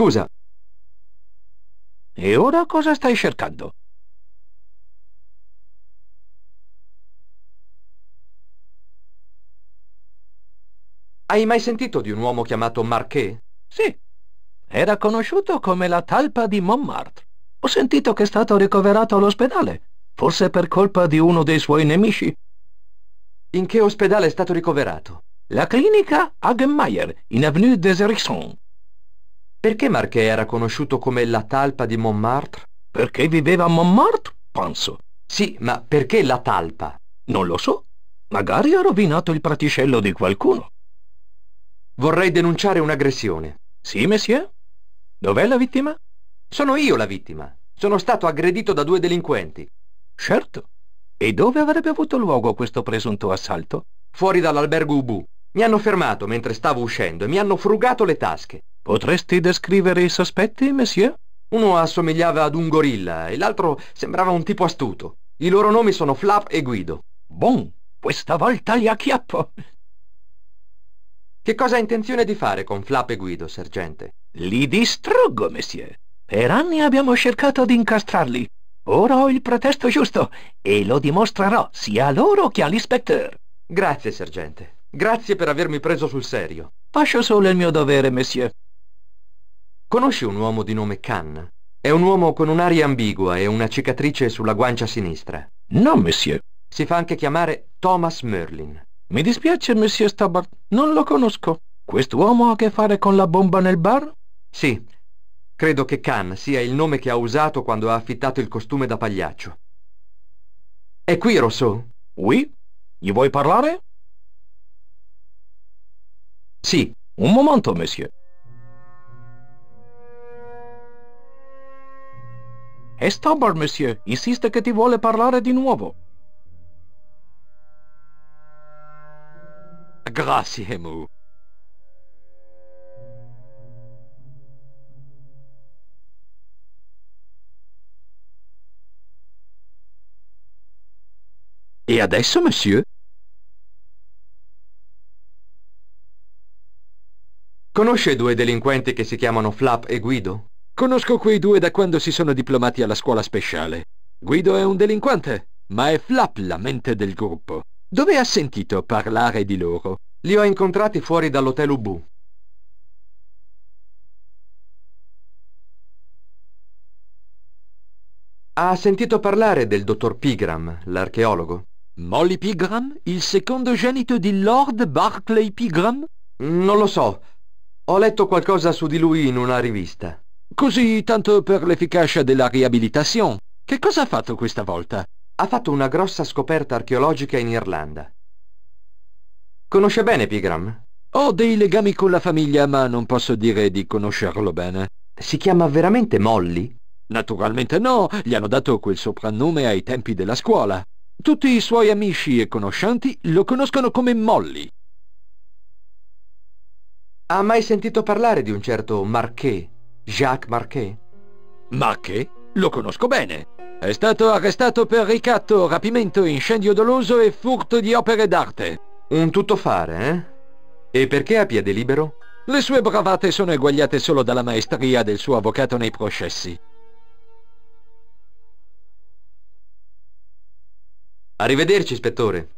Scusa. E ora cosa stai cercando? Hai mai sentito di un uomo chiamato Marquet? Sì. Era conosciuto come la talpa di Montmartre. Ho sentito che è stato ricoverato all'ospedale, forse per colpa di uno dei suoi nemici. In che ospedale è stato ricoverato? La clinica Hagenmeyer, in Avenue des Hérissons. Perché Marquet era conosciuto come la talpa di Montmartre? Perché viveva a Montmartre, penso. Sì, ma perché la talpa? Non lo so. Magari ha rovinato il praticello di qualcuno. Vorrei denunciare un'aggressione. Sì, monsieur? Dov'è la vittima? Sono io la vittima. Sono stato aggredito da due delinquenti. Certo. E dove avrebbe avuto luogo questo presunto assalto? Fuori dall'albergo Ubu. Mi hanno fermato mentre stavo uscendo e mi hanno frugato le tasche. Potresti descrivere i sospetti, monsieur? Uno assomigliava ad un gorilla e l'altro sembrava un tipo astuto. I loro nomi sono Flap e Guido. Bon, questa volta li acchiappo. Che cosa ha intenzione di fare con Flap e Guido, sergente? Li distruggo, monsieur. Per anni abbiamo cercato di incastrarli. Ora ho il pretesto giusto e lo dimostrerò sia a loro che all'ispettore. Grazie, sergente. Grazie per avermi preso sul serio. Faccio solo il mio dovere, monsieur. Conosci un uomo di nome Khan? È un uomo con un'aria ambigua e una cicatrice sulla guancia sinistra. No, monsieur. Si fa anche chiamare Thomas Merlin. Mi dispiace, monsieur Stabbard, non lo conosco. Quest'uomo ha a che fare con la bomba nel bar? Sì. Credo che Khan sia il nome che ha usato quando ha affittato il costume da pagliaccio. È qui Rosso? Oui? Gli vuoi parlare? Sì. Un momento, monsieur. È stubborn, monsieur. Insiste che ti vuole parlare di nuovo. Grazie, Mu. E adesso, monsieur? Conosce due delinquenti che si chiamano Flap e Guido? Conosco quei due da quando si sono diplomati alla scuola speciale. Guido è un delinquente, ma è Flap la mente del gruppo. Dove ha sentito parlare di loro? Li ho incontrati fuori dall'hotel Ubu. Ha sentito parlare del dottor Pigram, l'archeologo? Molly Pigram, il secondogenito di Lord Barclay Pigram? Non lo so. Ho letto qualcosa su di lui in una rivista. Così, tanto per l'efficacia della riabilitazione. Che cosa ha fatto questa volta? Ha fatto una grossa scoperta archeologica in Irlanda. Conosce bene Pigram? Ho dei legami con la famiglia, ma non posso dire di conoscerlo bene. Si chiama veramente Molly? Naturalmente no, gli hanno dato quel soprannome ai tempi della scuola. Tutti i suoi amici e conoscenti lo conoscono come Molly. Ha mai sentito parlare di un certo Marquet? Jacques Marquet? Marquet? Lo conosco bene. È stato arrestato per ricatto, rapimento, incendio doloso e furto di opere d'arte. Un tuttofare, eh? E perché a piede libero? Le sue bravate sono eguagliate solo dalla maestria del suo avvocato nei processi. Arrivederci, ispettore.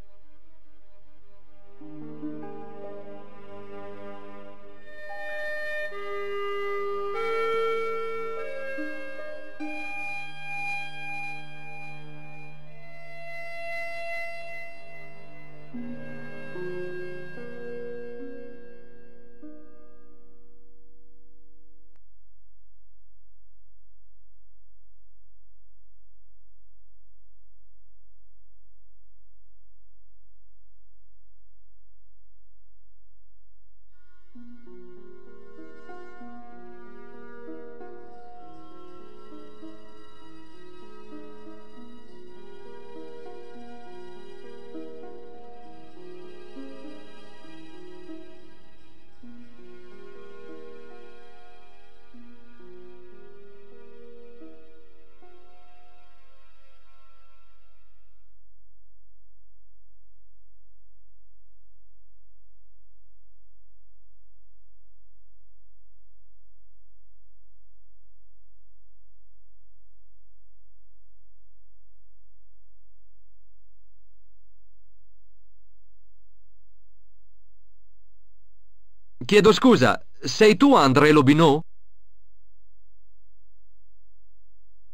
Chiedo scusa, sei tu André Lobinot?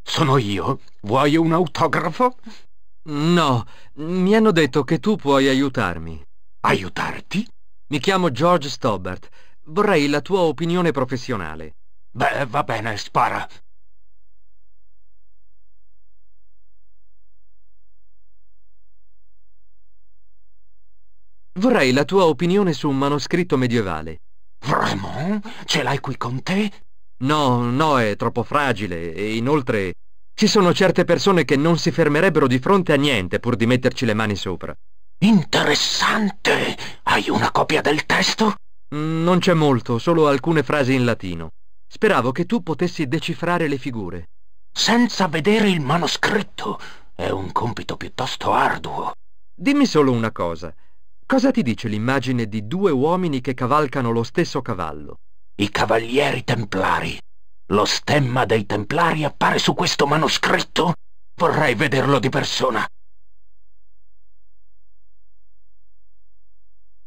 Sono io? Vuoi un autografo? No, mi hanno detto che tu puoi aiutarmi. Aiutarti? Mi chiamo George Stobart. Vorrei la tua opinione professionale. Beh, va bene, spara. Vorrei la tua opinione su un manoscritto medievale. Vraiment? Ce l'hai qui con te? No, no, è troppo fragile e inoltre ci sono certe persone che non si fermerebbero di fronte a niente pur di metterci le mani sopra. Interessante! Hai una copia del testo? Mm, non c'è molto, solo alcune frasi in latino. Speravo che tu potessi decifrare le figure. Senza vedere il manoscritto. È un compito piuttosto arduo. Dimmi solo una cosa. Cosa ti dice l'immagine di due uomini che cavalcano lo stesso cavallo? I cavalieri templari. Lo stemma dei templari appare su questo manoscritto? Vorrei vederlo di persona.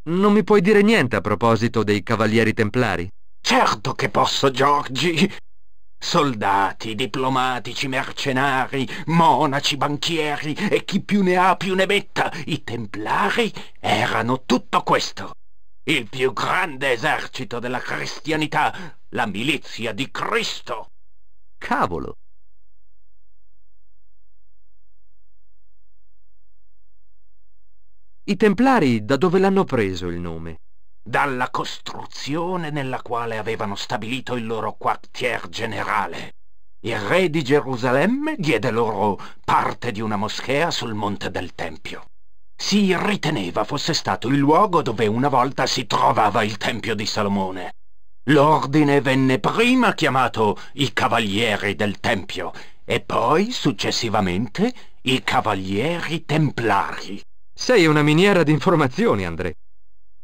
Non mi puoi dire niente a proposito dei Cavalieri Templari? Certo che posso, Giorgi! Soldati, diplomatici, mercenari, monaci, banchieri e chi più ne ha più ne metta, i templari erano tutto questo. Il più grande esercito della cristianità, la milizia di Cristo. Cavolo! I templari da dove l'hanno preso il nome? dalla costruzione nella quale avevano stabilito il loro quartier generale. Il re di Gerusalemme diede loro parte di una moschea sul monte del Tempio. Si riteneva fosse stato il luogo dove una volta si trovava il Tempio di Salomone. L'ordine venne prima chiamato i Cavalieri del Tempio e poi, successivamente, i Cavalieri Templari. Sei una miniera di informazioni, André.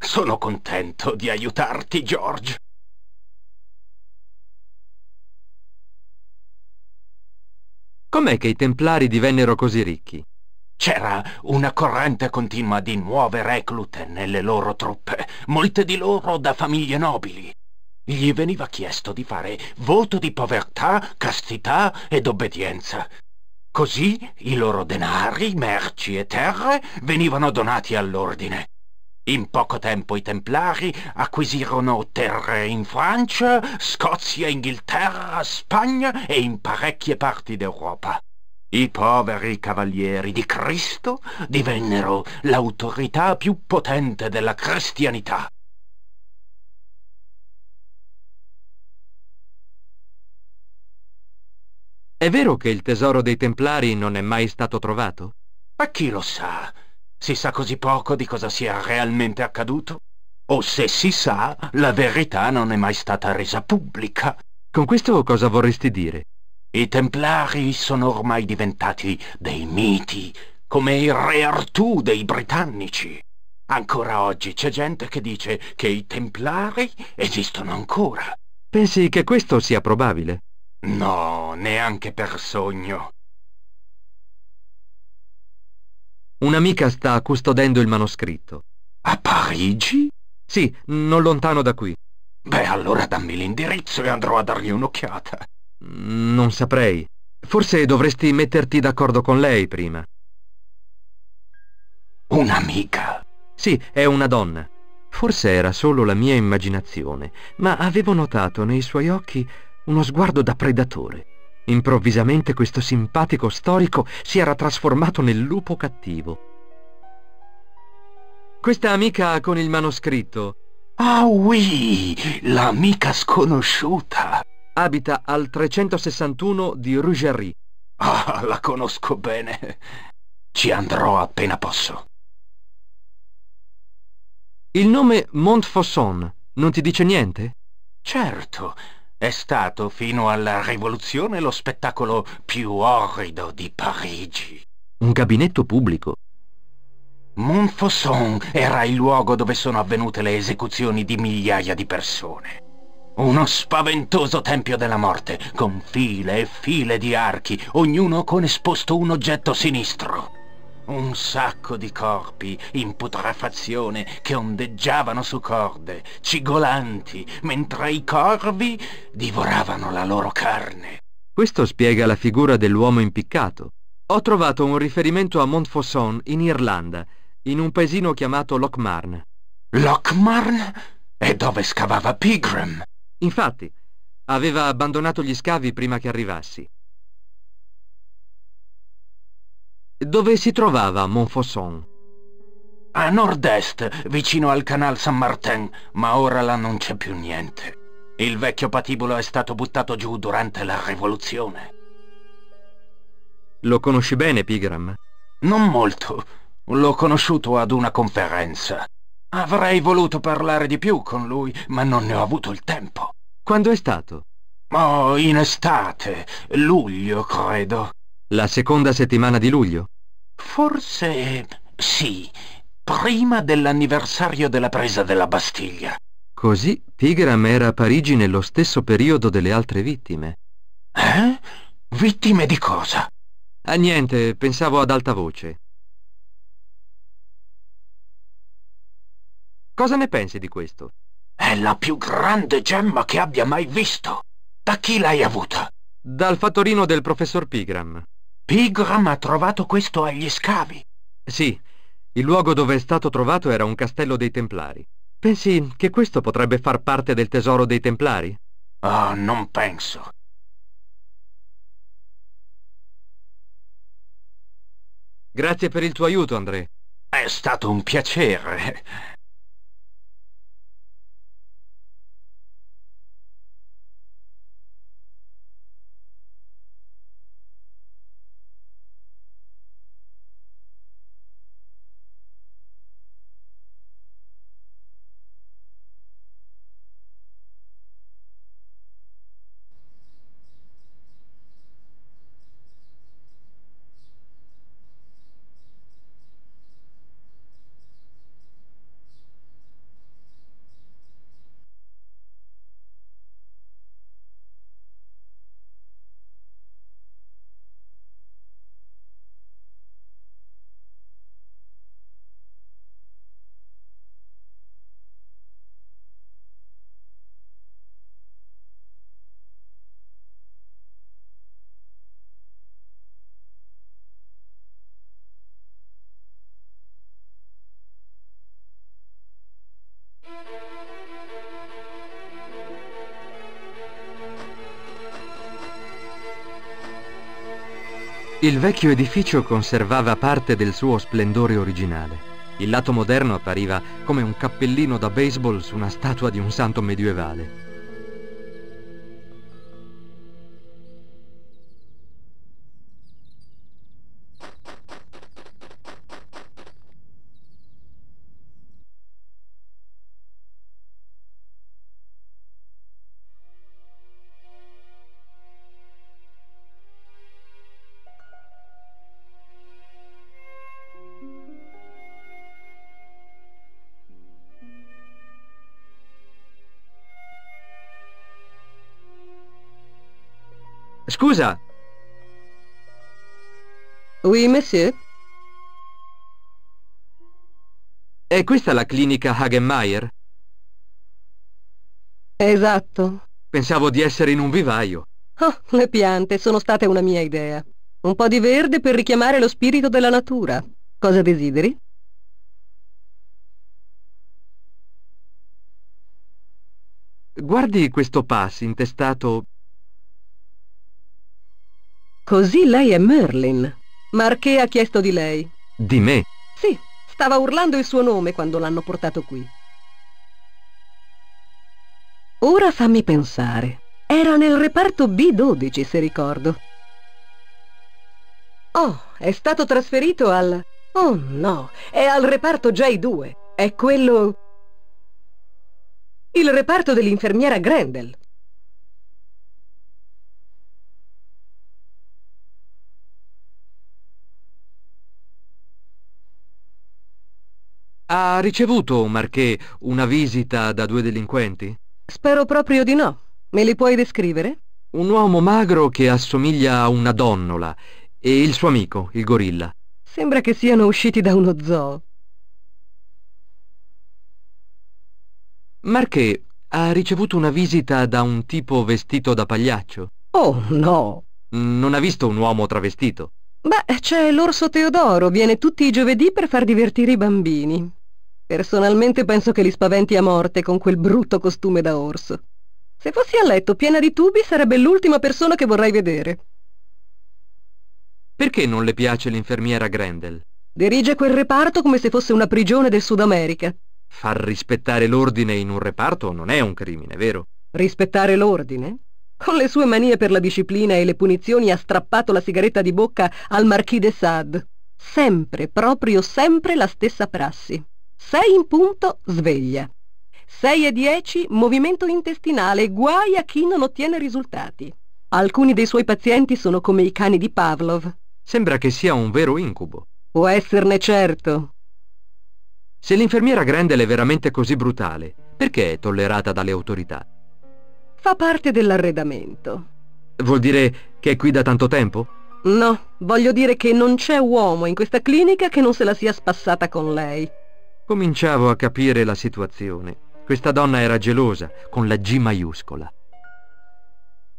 Sono contento di aiutarti, George. Com'è che i Templari divennero così ricchi? C'era una corrente continua di nuove reclute nelle loro truppe, molte di loro da famiglie nobili. Gli veniva chiesto di fare voto di povertà, castità ed obbedienza. Così i loro denari, merci e terre venivano donati all'ordine. In poco tempo i Templari acquisirono terre in Francia, Scozia, Inghilterra, Spagna e in parecchie parti d'Europa. I poveri cavalieri di Cristo divennero l'autorità più potente della cristianità. È vero che il tesoro dei Templari non è mai stato trovato? Ma chi lo sa? si sa così poco di cosa sia realmente accaduto? O se si sa, la verità non è mai stata resa pubblica. Con questo cosa vorresti dire? I Templari sono ormai diventati dei miti, come il re Artù dei britannici. Ancora oggi c'è gente che dice che i Templari esistono ancora. Pensi che questo sia probabile? No, neanche per sogno. Un'amica sta custodendo il manoscritto. A Parigi? Sì, non lontano da qui. Beh, allora dammi l'indirizzo e andrò a dargli un'occhiata. Mm, non saprei. Forse dovresti metterti d'accordo con lei prima. Un'amica? Sì, è una donna. Forse era solo la mia immaginazione, ma avevo notato nei suoi occhi uno sguardo da predatore. Improvvisamente questo simpatico storico si era trasformato nel lupo cattivo. Questa amica con il manoscritto. Ah oui, l'amica sconosciuta. Abita al 361 di Rougerie. Ah, la conosco bene. Ci andrò appena posso. Il nome Montfaucon non ti dice niente? Certo, è stato fino alla rivoluzione lo spettacolo più orrido di Parigi. Un gabinetto pubblico. Montfaucon era il luogo dove sono avvenute le esecuzioni di migliaia di persone. Uno spaventoso tempio della morte, con file e file di archi, ognuno con esposto un oggetto sinistro un sacco di corpi in putrefazione che ondeggiavano su corde, cigolanti, mentre i corvi divoravano la loro carne. Questo spiega la figura dell'uomo impiccato. Ho trovato un riferimento a Montfaucon, in Irlanda, in un paesino chiamato Lochmarn. Lochmarn? E dove scavava Pigram? Infatti, aveva abbandonato gli scavi prima che arrivassi. Dove si trovava Montfaucon? A nord-est, vicino al Canal San Martin, ma ora là non c'è più niente. Il vecchio patibolo è stato buttato giù durante la rivoluzione. Lo conosci bene, Pigram? Non molto. L'ho conosciuto ad una conferenza. Avrei voluto parlare di più con lui, ma non ne ho avuto il tempo. Quando è stato? Oh, in estate, luglio, credo. La seconda settimana di luglio? Forse sì, prima dell'anniversario della presa della Bastiglia. Così Pigram era a Parigi nello stesso periodo delle altre vittime. Eh? Vittime di cosa? A ah, niente, pensavo ad alta voce. Cosa ne pensi di questo? È la più grande gemma che abbia mai visto. Da chi l'hai avuta? Dal fattorino del professor Pigram. Pigram ha trovato questo agli scavi. Sì, il luogo dove è stato trovato era un castello dei Templari. Pensi che questo potrebbe far parte del tesoro dei Templari? oh, non penso. Grazie per il tuo aiuto, André. È stato un piacere. Il vecchio edificio conservava parte del suo splendore originale. Il lato moderno appariva come un cappellino da baseball su una statua di un santo medievale. Scusa. Oui, monsieur. È questa la clinica Hagenmeier? Esatto. Pensavo di essere in un vivaio. Oh, le piante sono state una mia idea. Un po' di verde per richiamare lo spirito della natura. Cosa desideri? Guardi questo pass intestato Così lei è Merlin. Marché ha chiesto di lei. Di me? Sì, stava urlando il suo nome quando l'hanno portato qui. Ora fammi pensare. Era nel reparto B12, se ricordo. Oh, è stato trasferito al... Oh no, è al reparto J2. È quello... Il reparto dell'infermiera Grendel. Ha ricevuto, Marché, una visita da due delinquenti? Spero proprio di no. Me li puoi descrivere? Un uomo magro che assomiglia a una donnola e il suo amico, il gorilla. Sembra che siano usciti da uno zoo. Marché ha ricevuto una visita da un tipo vestito da pagliaccio. Oh, no. Non ha visto un uomo travestito. Beh, c'è l'orso Teodoro, viene tutti i giovedì per far divertire i bambini. Personalmente penso che li spaventi a morte con quel brutto costume da orso. Se fossi a letto piena di tubi sarebbe l'ultima persona che vorrei vedere. Perché non le piace l'infermiera Grendel? Dirige quel reparto come se fosse una prigione del Sud America. Far rispettare l'ordine in un reparto non è un crimine, vero? Rispettare l'ordine? Con le sue manie per la disciplina e le punizioni ha strappato la sigaretta di bocca al Marquis de Sade. Sempre, proprio sempre la stessa prassi. 6 in punto, sveglia. 6 e 10, movimento intestinale, guai a chi non ottiene risultati. Alcuni dei suoi pazienti sono come i cani di Pavlov. Sembra che sia un vero incubo. Può esserne certo. Se l'infermiera Grendel è veramente così brutale, perché è tollerata dalle autorità? Fa parte dell'arredamento. Vuol dire che è qui da tanto tempo? No, voglio dire che non c'è uomo in questa clinica che non se la sia spassata con lei. Cominciavo a capire la situazione. Questa donna era gelosa, con la G maiuscola.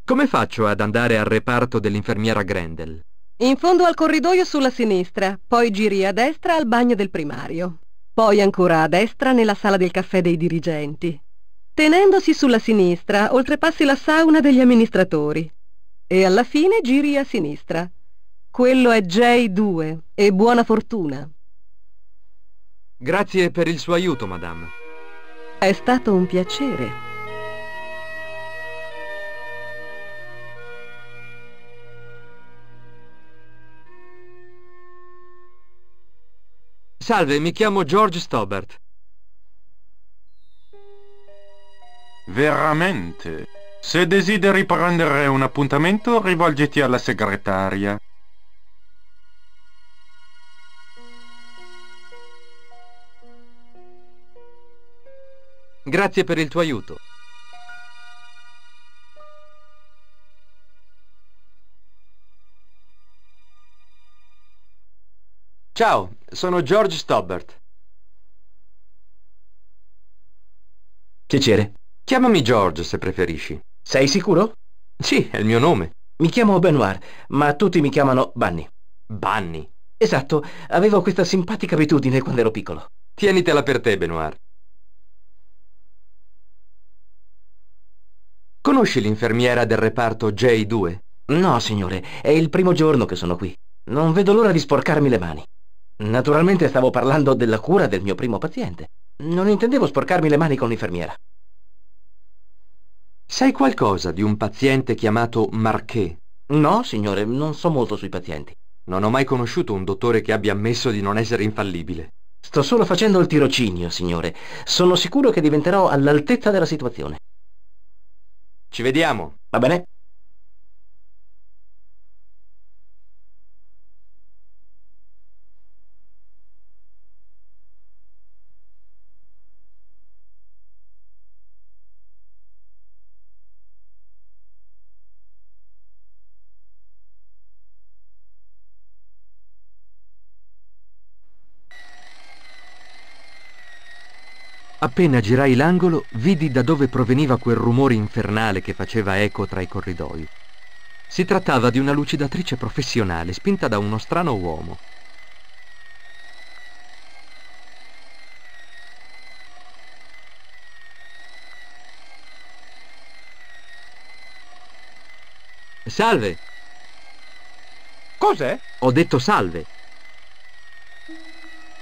Come faccio ad andare al reparto dell'infermiera Grendel? In fondo al corridoio sulla sinistra, poi giri a destra al bagno del primario. Poi ancora a destra nella sala del caffè dei dirigenti. Tenendosi sulla sinistra, oltrepassi la sauna degli amministratori. E alla fine giri a sinistra. Quello è J2 e buona fortuna. Grazie per il suo aiuto, madame. È stato un piacere. Salve, mi chiamo George Stobart. Veramente? Se desideri prendere un appuntamento, rivolgiti alla segretaria. Grazie per il tuo aiuto. Ciao, sono George Stobbert. Piacere. Chiamami George se preferisci. Sei sicuro? Sì, è il mio nome. Mi chiamo Benoit, ma tutti mi chiamano Bunny. Bunny? Esatto, avevo questa simpatica abitudine quando ero piccolo. Tienitela per te, Benoit. Conosci l'infermiera del reparto J2? No, signore, è il primo giorno che sono qui. Non vedo l'ora di sporcarmi le mani. Naturalmente stavo parlando della cura del mio primo paziente. Non intendevo sporcarmi le mani con l'infermiera. Sai qualcosa di un paziente chiamato Marquet? No, signore, non so molto sui pazienti. Non ho mai conosciuto un dottore che abbia ammesso di non essere infallibile. Sto solo facendo il tirocinio, signore. Sono sicuro che diventerò all'altezza della situazione. Ci vediamo. Va bene? Appena girai l'angolo, vidi da dove proveniva quel rumore infernale che faceva eco tra i corridoi. Si trattava di una lucidatrice professionale spinta da uno strano uomo. Salve! Cos'è? Ho detto salve!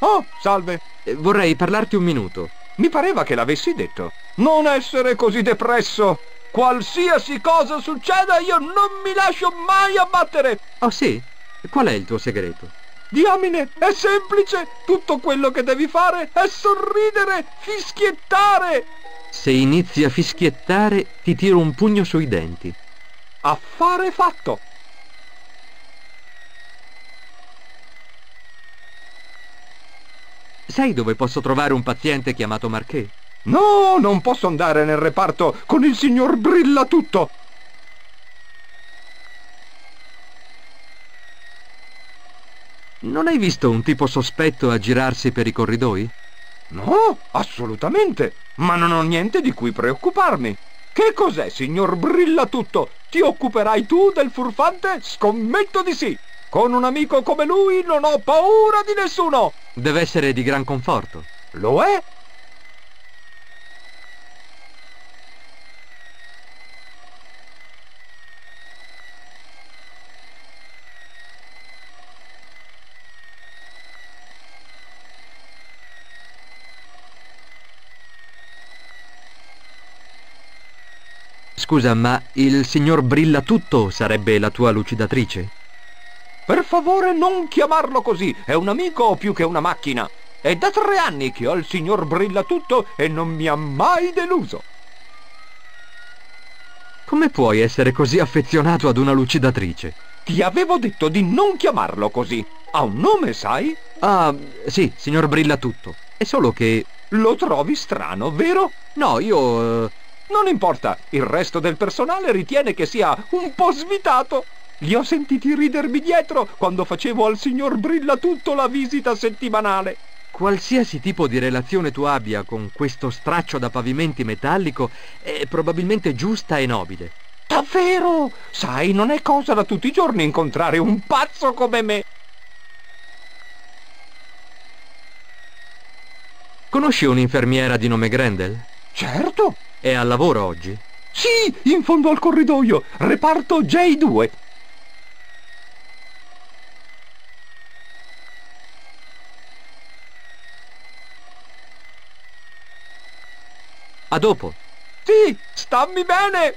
Oh, salve! Vorrei parlarti un minuto. Mi pareva che l'avessi detto. Non essere così depresso. Qualsiasi cosa succeda, io non mi lascio mai abbattere. Oh sì? Qual è il tuo segreto? Diamine, è semplice. Tutto quello che devi fare è sorridere, fischiettare. Se inizi a fischiettare, ti tiro un pugno sui denti. Affare fatto. Sai dove posso trovare un paziente chiamato Marché? No, non posso andare nel reparto con il signor Brillatutto. Non hai visto un tipo sospetto aggirarsi per i corridoi? No, assolutamente. Ma non ho niente di cui preoccuparmi. Che cos'è, signor Brillatutto? Ti occuperai tu del furfante? Scommetto di sì. Con un amico come lui non ho paura di nessuno! Deve essere di gran conforto. Lo è? Scusa, ma il signor Brilla tutto sarebbe la tua lucidatrice? Per favore non chiamarlo così, è un amico o più che una macchina. È da tre anni che ho il signor Brillatutto e non mi ha mai deluso. Come puoi essere così affezionato ad una lucidatrice? Ti avevo detto di non chiamarlo così. Ha un nome, sai? Ah, sì, signor Brillatutto. È solo che... Lo trovi strano, vero? No, io... Eh, non importa, il resto del personale ritiene che sia un po' svitato. Li ho sentiti ridermi dietro quando facevo al signor Brilla tutto la visita settimanale. Qualsiasi tipo di relazione tu abbia con questo straccio da pavimenti metallico è probabilmente giusta e nobile. Davvero? Sai, non è cosa da tutti i giorni incontrare un pazzo come me. Conosci un'infermiera di nome Grendel? Certo. È al lavoro oggi? Sì, in fondo al corridoio, reparto J2. A dopo. Sì, stammi bene!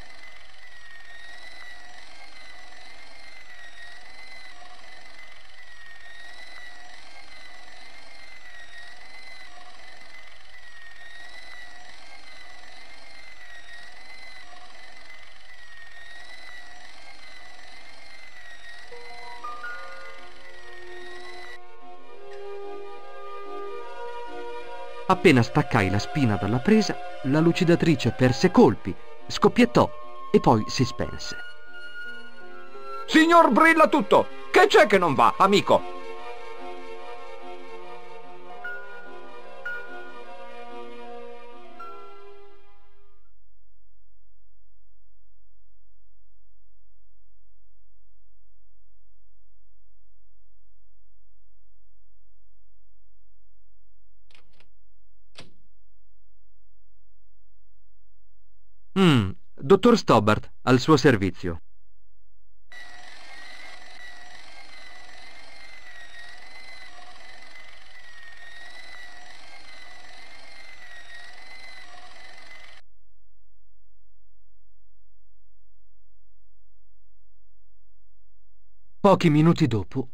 Appena staccai la spina dalla presa, la lucidatrice perse colpi, scoppiettò e poi si spense. Signor Brilla tutto! Che c'è che non va, amico? Arthur Stobart, al suo servizio. Pochi minuti dopo,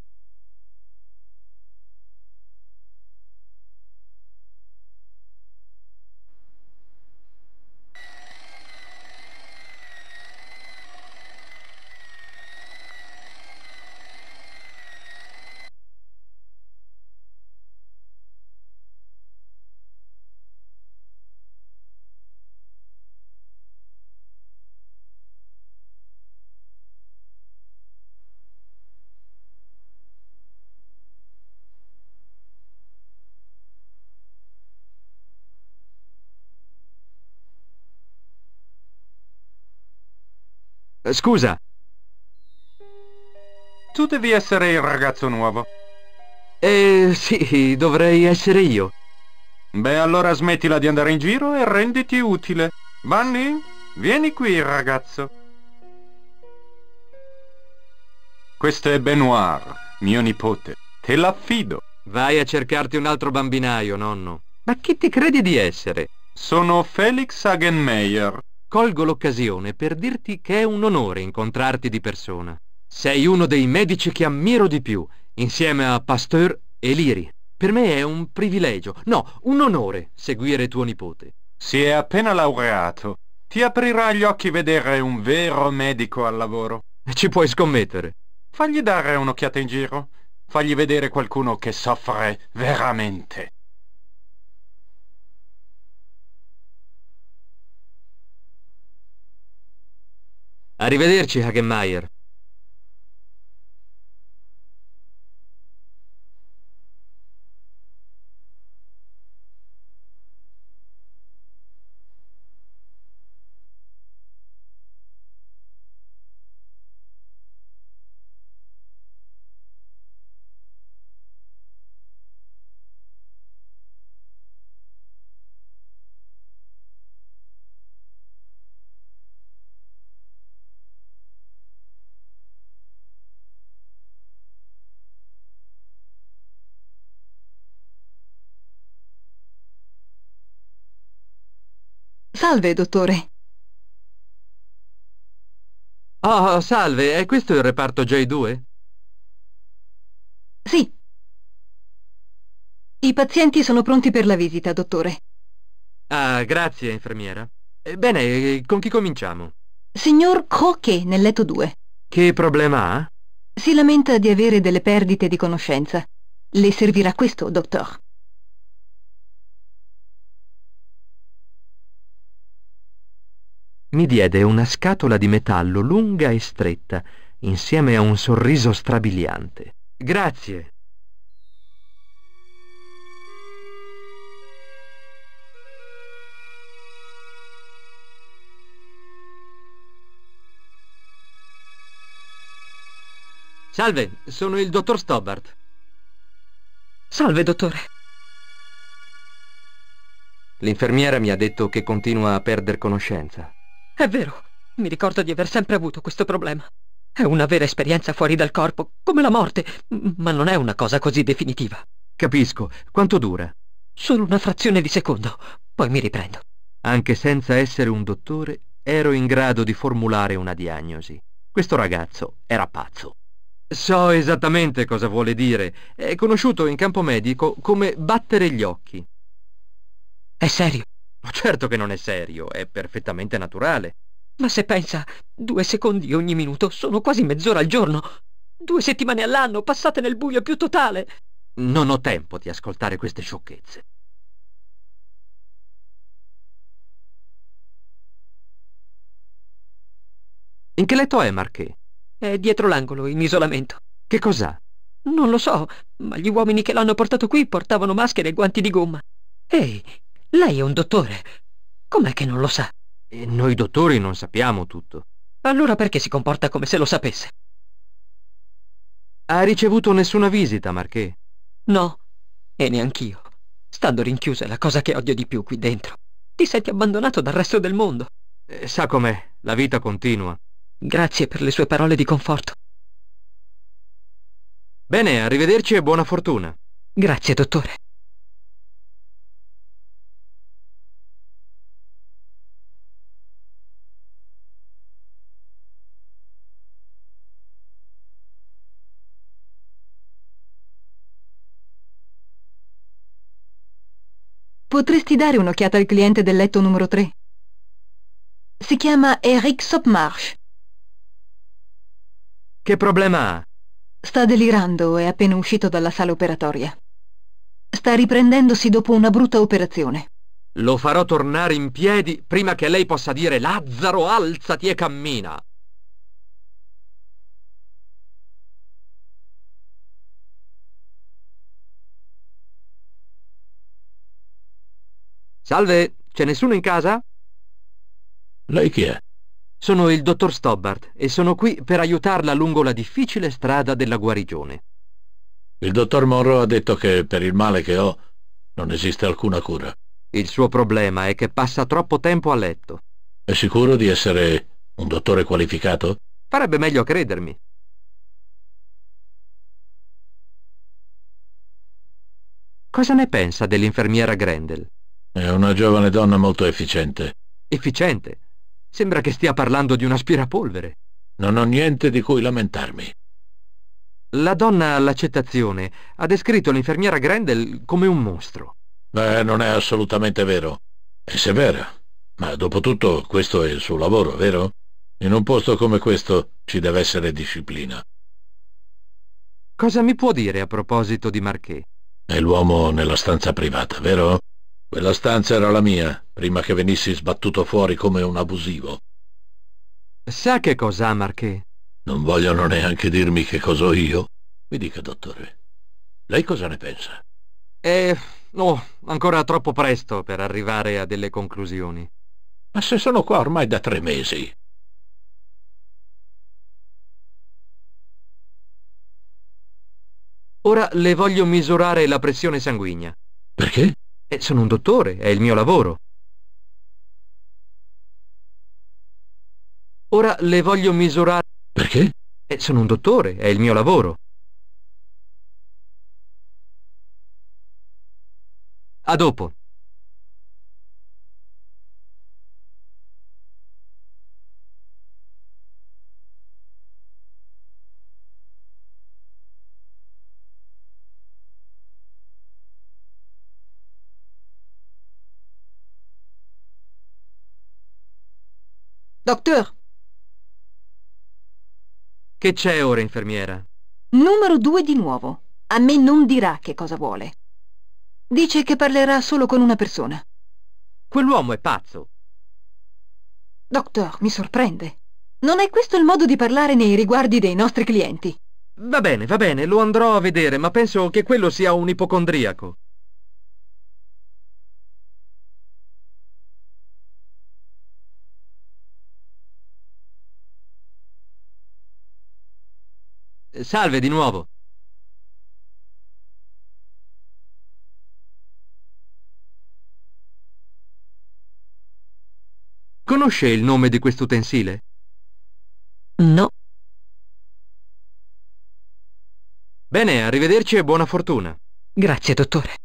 Eh, scusa. Tu devi essere il ragazzo nuovo. Eh, sì, dovrei essere io. Beh, allora smettila di andare in giro e renditi utile. Bunny, vieni qui, ragazzo. Questo è Benoir, mio nipote. Te l'affido. Vai a cercarti un altro bambinaio, nonno. Ma chi ti credi di essere? Sono Felix Hagenmeier colgo l'occasione per dirti che è un onore incontrarti di persona. Sei uno dei medici che ammiro di più, insieme a Pasteur e Liri. Per me è un privilegio, no, un onore seguire tuo nipote. Si è appena laureato. Ti aprirà gli occhi vedere un vero medico al lavoro. Ci puoi scommettere. Fagli dare un'occhiata in giro. Fagli vedere qualcuno che soffre veramente. Arrivederci, Hagenmeier. Salve, dottore. Oh, salve, è questo il reparto J2? Sì. I pazienti sono pronti per la visita, dottore. Ah, grazie, infermiera. Eh, bene, eh, con chi cominciamo? Signor Croquet, nel letto 2. Che problema ha? Si lamenta di avere delle perdite di conoscenza. Le servirà questo, dottor. mi diede una scatola di metallo lunga e stretta, insieme a un sorriso strabiliante. Grazie. Salve, sono il dottor Stobart. Salve, dottore. L'infermiera mi ha detto che continua a perdere conoscenza. È vero, mi ricordo di aver sempre avuto questo problema. È una vera esperienza fuori dal corpo, come la morte, ma non è una cosa così definitiva. Capisco. Quanto dura? Solo una frazione di secondo, poi mi riprendo. Anche senza essere un dottore, ero in grado di formulare una diagnosi. Questo ragazzo era pazzo. So esattamente cosa vuole dire. È conosciuto in campo medico come battere gli occhi. È serio? Ma certo che non è serio, è perfettamente naturale. Ma se pensa, due secondi ogni minuto sono quasi mezz'ora al giorno. Due settimane all'anno passate nel buio più totale. Non ho tempo di ascoltare queste sciocchezze. In che letto è Marché? È dietro l'angolo, in isolamento. Che cos'ha? Non lo so, ma gli uomini che l'hanno portato qui portavano maschere e guanti di gomma. Ehi, lei è un dottore. Com'è che non lo sa? E noi dottori non sappiamo tutto. Allora perché si comporta come se lo sapesse? Ha ricevuto nessuna visita, Marché? No, e neanch'io. Stando rinchiusa è la cosa che odio di più qui dentro. Ti senti abbandonato dal resto del mondo. Eh, sa com'è, la vita continua. Grazie per le sue parole di conforto. Bene, arrivederci e buona fortuna. Grazie, dottore. Potresti dare un'occhiata al cliente del letto numero 3? Si chiama Eric Sopmarsh. Che problema ha? Sta delirando, è appena uscito dalla sala operatoria. Sta riprendendosi dopo una brutta operazione. Lo farò tornare in piedi prima che lei possa dire Lazzaro, alzati e cammina. Salve, c'è nessuno in casa? Lei chi è? Sono il dottor Stobbart e sono qui per aiutarla lungo la difficile strada della guarigione. Il dottor Monroe ha detto che per il male che ho non esiste alcuna cura. Il suo problema è che passa troppo tempo a letto. È sicuro di essere un dottore qualificato? Farebbe meglio credermi. Cosa ne pensa dell'infermiera Grendel? È una giovane donna molto efficiente. Efficiente? Sembra che stia parlando di un aspirapolvere. Non ho niente di cui lamentarmi. La donna all'accettazione ha descritto l'infermiera Grendel come un mostro. Beh, non è assolutamente vero. È severa. Ma dopo tutto questo è il suo lavoro, vero? In un posto come questo ci deve essere disciplina. Cosa mi può dire a proposito di Marché? È l'uomo nella stanza privata, vero? Quella stanza era la mia, prima che venissi sbattuto fuori come un abusivo. Sa che cos'ha, Marché? Non vogliono neanche dirmi che cos'ho io. Mi dica, dottore, lei cosa ne pensa? Eh, no, ancora troppo presto per arrivare a delle conclusioni. Ma se sono qua ormai da tre mesi. Ora le voglio misurare la pressione sanguigna. Perché? E sono un dottore, è il mio lavoro. Ora le voglio misurare... Perché? E sono un dottore, è il mio lavoro. A dopo. Docteur! Che c'è ora, infermiera? Numero due di nuovo. A me non dirà che cosa vuole. Dice che parlerà solo con una persona. Quell'uomo è pazzo. Doctor, mi sorprende. Non è questo il modo di parlare nei riguardi dei nostri clienti. Va bene, va bene, lo andrò a vedere, ma penso che quello sia un ipocondriaco. Salve di nuovo. Conosce il nome di quest'utensile? No. Bene, arrivederci e buona fortuna. Grazie, dottore.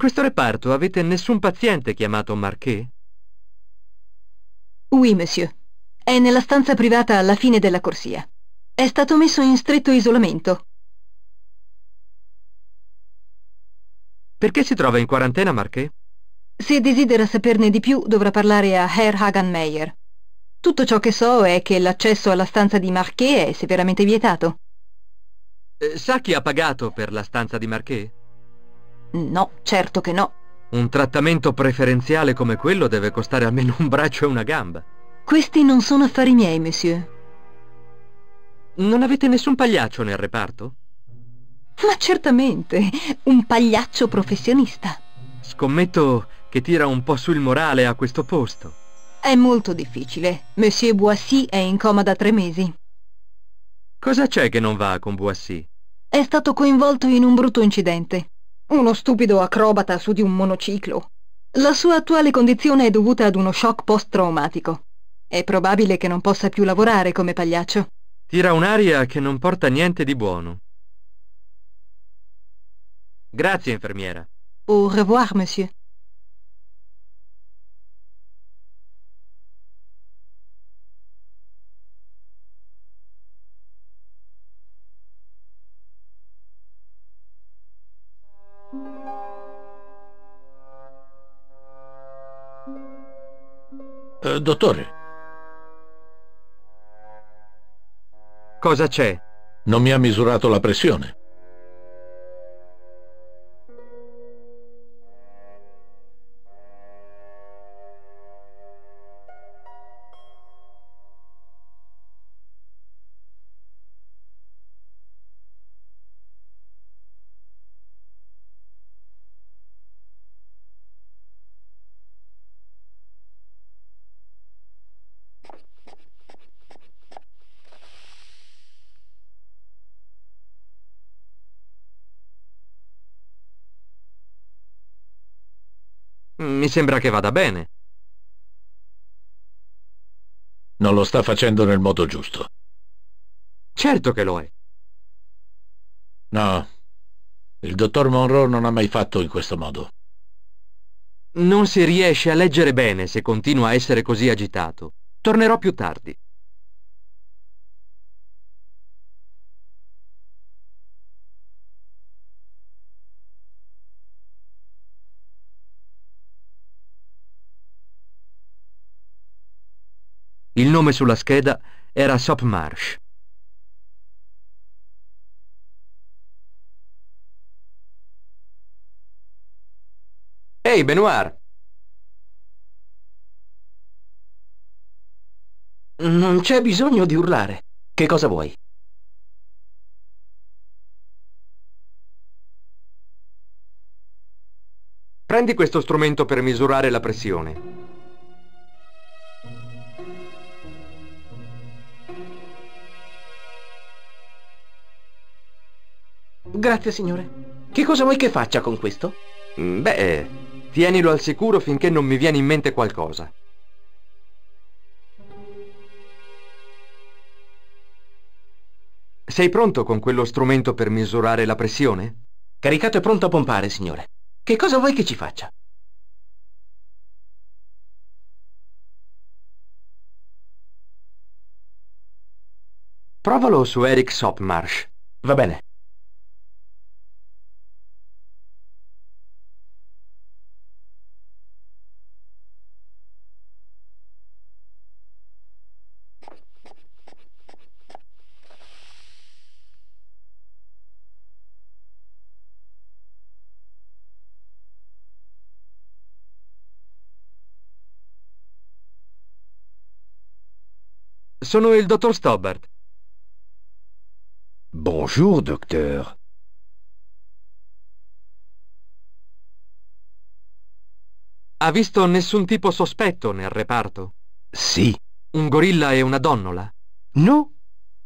In questo reparto avete nessun paziente chiamato Marché? Oui, monsieur. È nella stanza privata alla fine della corsia. È stato messo in stretto isolamento. Perché si trova in quarantena, Marché? Se desidera saperne di più, dovrà parlare a Herr Hagenmeyer. Tutto ciò che so è che l'accesso alla stanza di Marché è severamente vietato. Eh, sa chi ha pagato per la stanza di Marquet? No, certo che no. Un trattamento preferenziale come quello deve costare almeno un braccio e una gamba. Questi non sono affari miei, monsieur. Non avete nessun pagliaccio nel reparto? Ma certamente, un pagliaccio professionista. Scommetto che tira un po' sul morale a questo posto. È molto difficile. Monsieur Boissy è in coma da tre mesi. Cosa c'è che non va con Boissy? È stato coinvolto in un brutto incidente uno stupido acrobata su di un monociclo. La sua attuale condizione è dovuta ad uno shock post-traumatico. È probabile che non possa più lavorare come pagliaccio. Tira un'aria che non porta niente di buono. Grazie, infermiera. Au revoir, monsieur. Dottore. Cosa c'è? Non mi ha misurato la pressione. Mi sembra che vada bene. Non lo sta facendo nel modo giusto. Certo che lo è. No. Il dottor Monroe non ha mai fatto in questo modo. Non si riesce a leggere bene se continua a essere così agitato. Tornerò più tardi. Il nome sulla scheda era Sopmarsh. Ehi, hey, Benoir! Non c'è bisogno di urlare. Che cosa vuoi? Prendi questo strumento per misurare la pressione. Grazie, signore. Che cosa vuoi che faccia con questo? Mm, beh, tienilo al sicuro finché non mi viene in mente qualcosa. Sei pronto con quello strumento per misurare la pressione? Caricato e pronto a pompare, signore. Che cosa vuoi che ci faccia? Provalo su Eric Sopmarsh. Va bene. Sono il dottor Stobart. Bonjour, docteur. Ha visto nessun tipo sospetto nel reparto? Sì. Un gorilla e una donnola? No.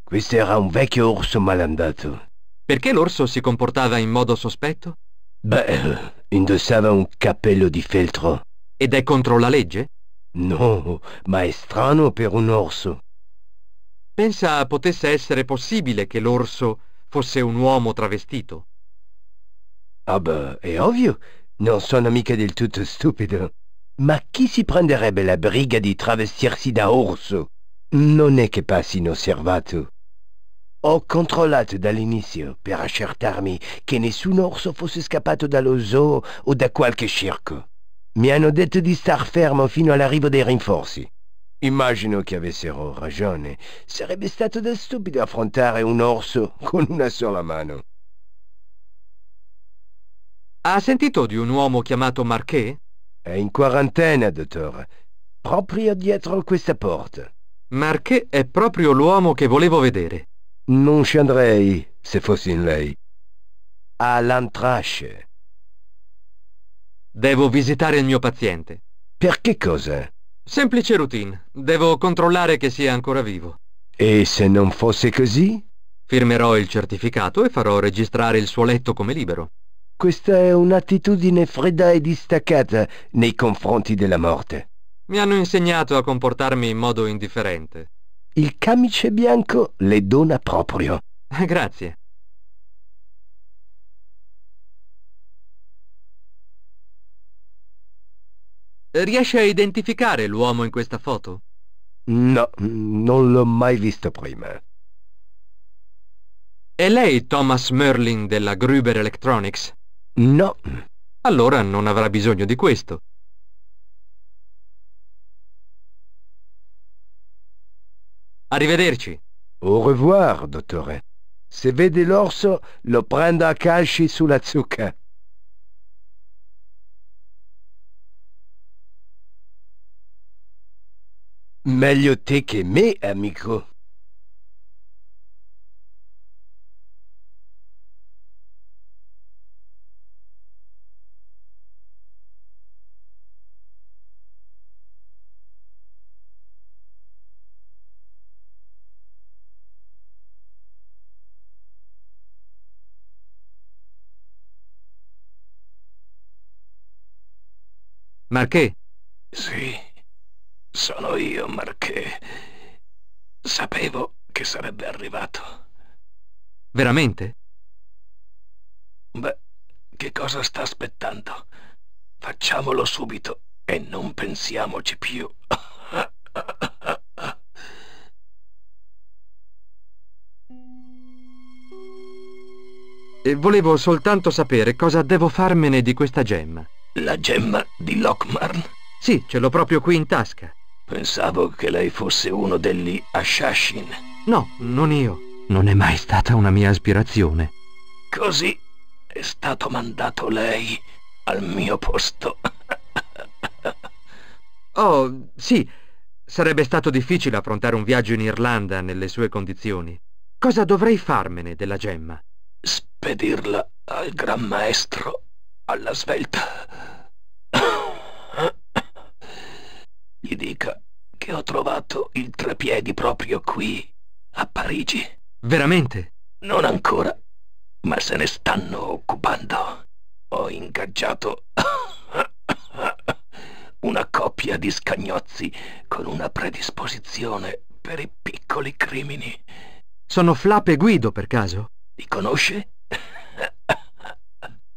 Questo era un vecchio orso malandato. Perché l'orso si comportava in modo sospetto? Beh, indossava un cappello di feltro. Ed è contro la legge? No, ma è strano per un orso pensa potesse essere possibile che l'orso fosse un uomo travestito. Ah beh, è ovvio, non sono mica del tutto stupido. Ma chi si prenderebbe la briga di travestirsi da orso? Non è che passi inosservato. Ho controllato dall'inizio per accertarmi che nessun orso fosse scappato dallo zoo o da qualche circo. Mi hanno detto di star fermo fino all'arrivo dei rinforzi. Immagino che avessero ragione. Sarebbe stato da stupido affrontare un orso con una sola mano. Ha sentito di un uomo chiamato Marquet? È in quarantena, dottore. Proprio dietro questa porta. Marquet è proprio l'uomo che volevo vedere. Non scenderei se fossi in lei. Ha l'antrasce. Devo visitare il mio paziente. Per che cosa? Semplice routine. Devo controllare che sia ancora vivo. E se non fosse così? Firmerò il certificato e farò registrare il suo letto come libero. Questa è un'attitudine fredda e distaccata nei confronti della morte. Mi hanno insegnato a comportarmi in modo indifferente. Il camice bianco le dona proprio. Grazie. Riesce a identificare l'uomo in questa foto? No, non l'ho mai visto prima. È lei Thomas Merlin della Gruber Electronics? No. Allora non avrà bisogno di questo. Arrivederci. Au revoir, dottore. Se vede l'orso, lo prenda a calci sulla zucca. Meglio te che me, amico. Marché? Sì. Sono io, Marché. Sapevo che sarebbe arrivato. Veramente? Beh, che cosa sta aspettando? Facciamolo subito e non pensiamoci più. E volevo soltanto sapere cosa devo farmene di questa gemma. La gemma di Lockmarn? Sì, ce l'ho proprio qui in tasca. Pensavo che lei fosse uno degli Ashashin. No, non io. Non è mai stata una mia aspirazione. Così è stato mandato lei al mio posto. oh, sì. Sarebbe stato difficile affrontare un viaggio in Irlanda nelle sue condizioni. Cosa dovrei farmene della gemma? Spedirla al Gran Maestro, alla svelta. Gli dica che ho trovato il trepiedi proprio qui, a Parigi. Veramente? Non ancora, ma se ne stanno occupando. Ho ingaggiato una coppia di scagnozzi con una predisposizione per i piccoli crimini. Sono Flap e Guido, per caso? Li conosce?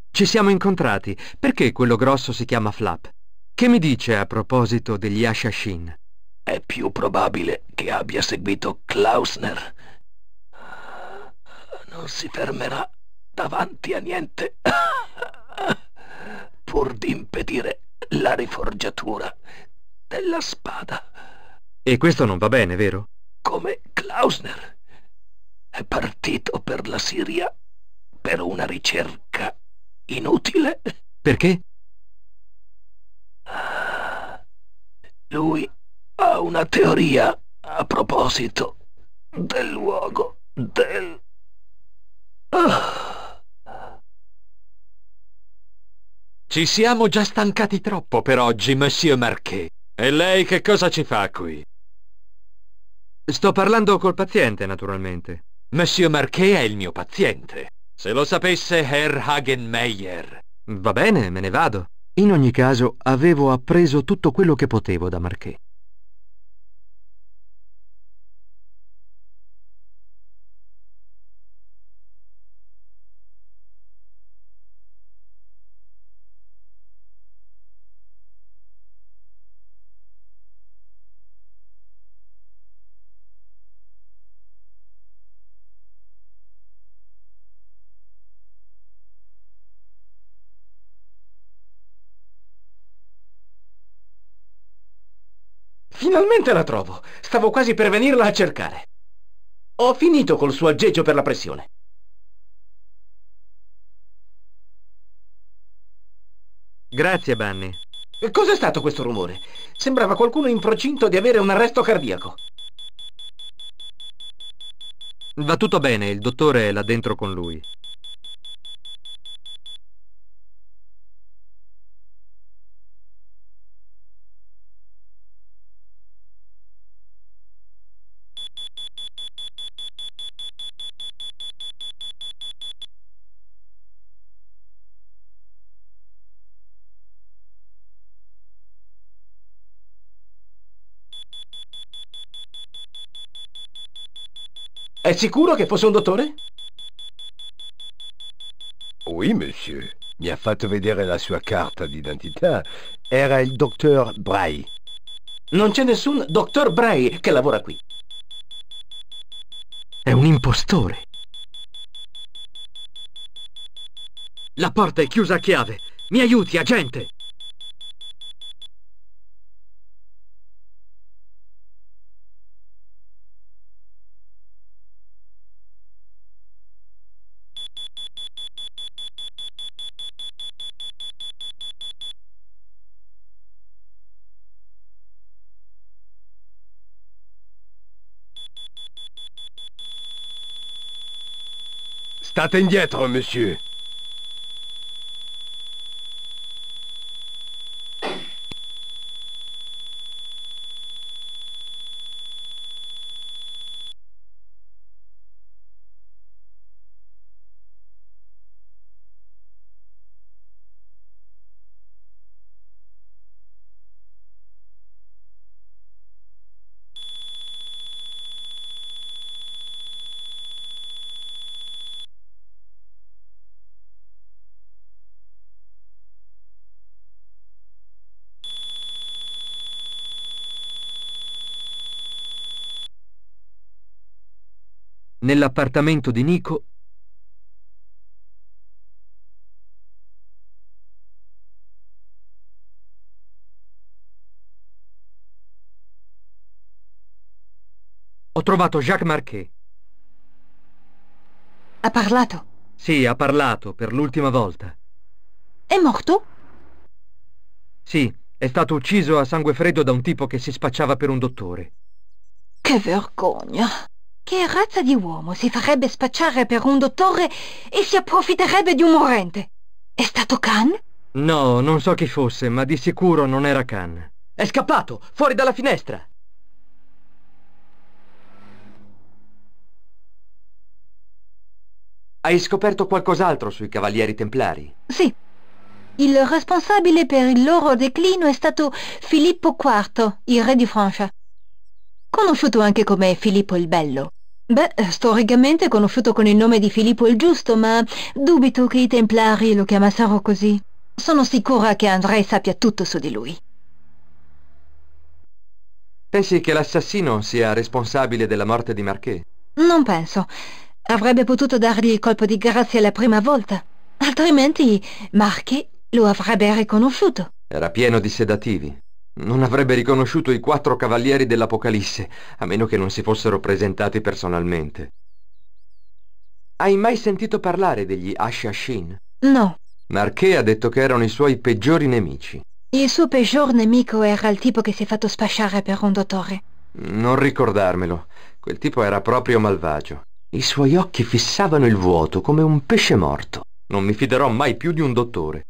Ci siamo incontrati. Perché quello grosso si chiama Flap? Che mi dice a proposito degli Ashashin? È più probabile che abbia seguito Klausner. Non si fermerà davanti a niente pur di impedire la riforgiatura della spada. E questo non va bene, vero? Come Klausner è partito per la Siria per una ricerca inutile. Perché? Lui ha una teoria a proposito del luogo del... Ah. Ci siamo già stancati troppo per oggi, Monsieur Marquet. E lei che cosa ci fa qui? Sto parlando col paziente, naturalmente. Monsieur Marquet è il mio paziente. Se lo sapesse Herr Hagenmeier. Va bene, me ne vado. In ogni caso avevo appreso tutto quello che potevo da Marché. Finalmente la trovo. Stavo quasi per venirla a cercare. Ho finito col suo aggeggio per la pressione. Grazie, Bunny. Eh, cos'è stato questo rumore? Sembrava qualcuno in procinto di avere un arresto cardiaco. Va tutto bene, il dottore è là dentro con lui. È sicuro che fosse un dottore? Oui, monsieur. Mi ha fatto vedere la sua carta d'identità. Era il dottor Bray. Non c'è nessun dottor Bray che lavora qui. È un impostore. La porta è chiusa a chiave. Mi aiuti, agente! C'est d'être monsieur. Nell'appartamento di Nico Ho trovato Jacques Marquet. Ha parlato? Sì, ha parlato per l'ultima volta. È morto? Sì, è stato ucciso a sangue freddo da un tipo che si spacciava per un dottore. Che vergogna! Che razza di uomo si farebbe spacciare per un dottore e si approfitterebbe di un morente? È stato Khan? No, non so chi fosse, ma di sicuro non era Khan. È scappato, fuori dalla finestra! Hai scoperto qualcos'altro sui Cavalieri Templari? Sì. Il responsabile per il loro declino è stato Filippo IV, il re di Francia. Conosciuto anche come Filippo il Bello. Beh, storicamente è conosciuto con il nome di Filippo il Giusto, ma dubito che i Templari lo chiamassero così. Sono sicura che Andrei sappia tutto su di lui. Pensi che l'assassino sia responsabile della morte di Marquet? Non penso. Avrebbe potuto dargli il colpo di grazia la prima volta. Altrimenti Marquet lo avrebbe riconosciuto. Era pieno di sedativi non avrebbe riconosciuto i quattro cavalieri dell'Apocalisse, a meno che non si fossero presentati personalmente. Hai mai sentito parlare degli Ashashin? No. Marché ha detto che erano i suoi peggiori nemici. Il suo peggior nemico era il tipo che si è fatto spasciare per un dottore. Non ricordarmelo. Quel tipo era proprio malvagio. I suoi occhi fissavano il vuoto come un pesce morto. Non mi fiderò mai più di un dottore.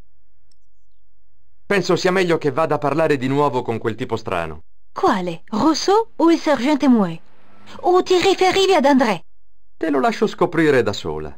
Penso sia meglio che vada a parlare di nuovo con quel tipo strano. Quale? Rousseau o il sergente Mouet? O ti riferivi ad André? Te lo lascio scoprire da sola.